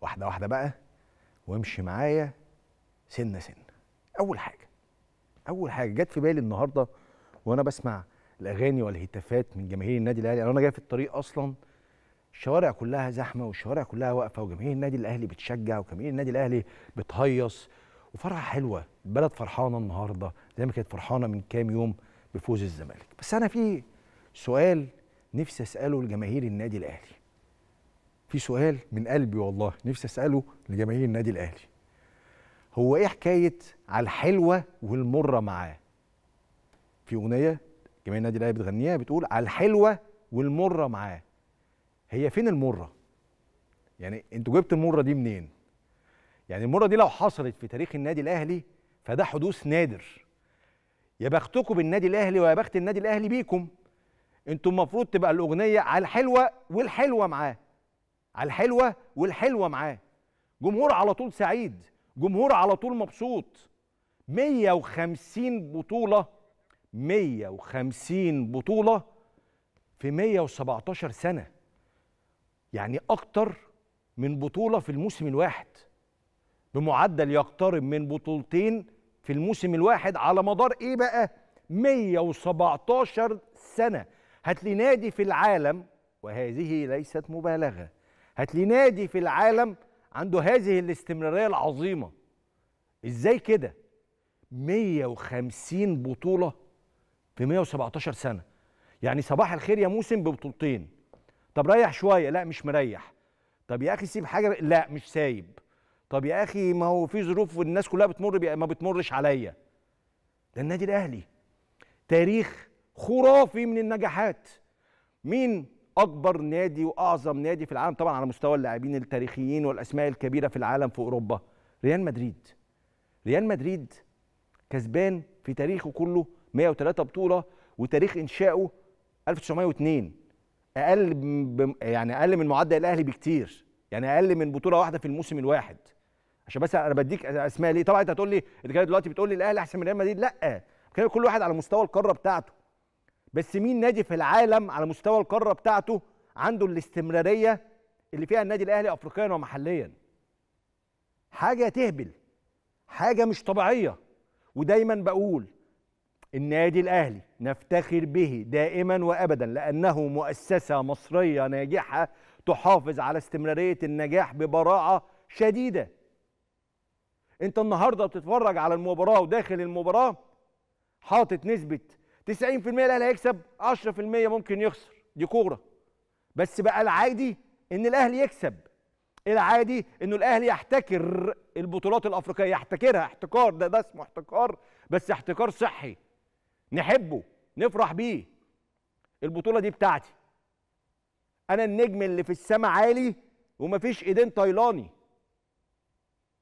واحده واحده بقى وامشي معايا سنه سنه اول حاجه اول حاجه جت في بالي النهارده وانا بسمع الاغاني والهتافات من جماهير النادي الاهلي يعني انا جاي في الطريق اصلا الشوارع كلها زحمه والشوارع كلها واقفه وجماهير النادي الاهلي بتشجع وجماهير النادي الاهلي بتهيص وفرحه حلوه البلد فرحانه النهارده زي ما كانت فرحانه من كام يوم بفوز الزمالك بس انا في سؤال نفسي اساله لجماهير النادي الاهلي في سؤال من قلبي والله نفسي اساله لجماهير النادي الاهلي هو ايه حكايه على الحلوه والمره معاه في اغنيه جماهير النادي الاهلي بتغنيها بتقول على الحلوه والمره معاه هي فين المره يعني انتوا جبتوا المره دي منين يعني المره دي لو حصلت في تاريخ النادي الاهلي فده حدوث نادر يا بختكم بالنادي الاهلي ويا بخت النادي الاهلي بيكم انتوا المفروض تبقى الاغنيه على الحلوه والحلوه معاه على الحلوه والحلوه معاه جمهور على طول سعيد جمهور على طول مبسوط 150 بطوله 150 بطوله في 117 سنه يعني اكتر من بطوله في الموسم الواحد بمعدل يقترب من بطولتين في الموسم الواحد على مدار ايه بقى 117 سنه هتلاقي نادي في العالم وهذه ليست مبالغه هات لي نادي في العالم عنده هذه الاستمراريه العظيمه ازاي كده 150 بطوله في 117 سنه يعني صباح الخير يا موسم ببطولتين طب ريح شويه لا مش مريح طب يا اخي سيب حاجه لا مش سايب طب يا اخي ما هو في ظروف والناس كلها بتمر بي... ما بتمرش عليا ده النادي الاهلي تاريخ خرافي من النجاحات مين اكبر نادي واعظم نادي في العالم طبعا على مستوى اللاعبين التاريخيين والاسماء الكبيره في العالم في اوروبا ريال مدريد ريال مدريد كسبان في تاريخه كله 103 بطوله وتاريخ انشائه 1902 اقل يعني اقل من معدل الاهلي بكتير يعني اقل من بطوله واحده في الموسم الواحد عشان بس انا بديك اسماء ليه طبعا انت هتقول لي انت دلوقتي بتقول لي الاهلي احسن من ريال مدريد لا كان كل واحد على مستوى القاره بتاعته بس مين نادي في العالم على مستوى القاره بتاعته عنده الاستمراريه اللي فيها النادي الاهلي افريقيا ومحليا حاجه تهبل حاجه مش طبيعيه ودايما بقول النادي الاهلي نفتخر به دائما وابدا لانه مؤسسه مصريه ناجحه تحافظ على استمراريه النجاح ببراعه شديده انت النهارده بتتفرج على المباراه وداخل المباراه حاطط نسبه 90% الاهلي هيكسب 10% ممكن يخسر دي كوره بس بقى العادي ان الاهلي يكسب العادي انه الاهلي يحتكر البطولات الافريقيه يحتكرها احتكار ده ده اسمه احتكار بس احتكار صحي نحبه نفرح بيه البطوله دي بتاعتي انا النجم اللي في السماء عالي ومفيش ايدين طيلاني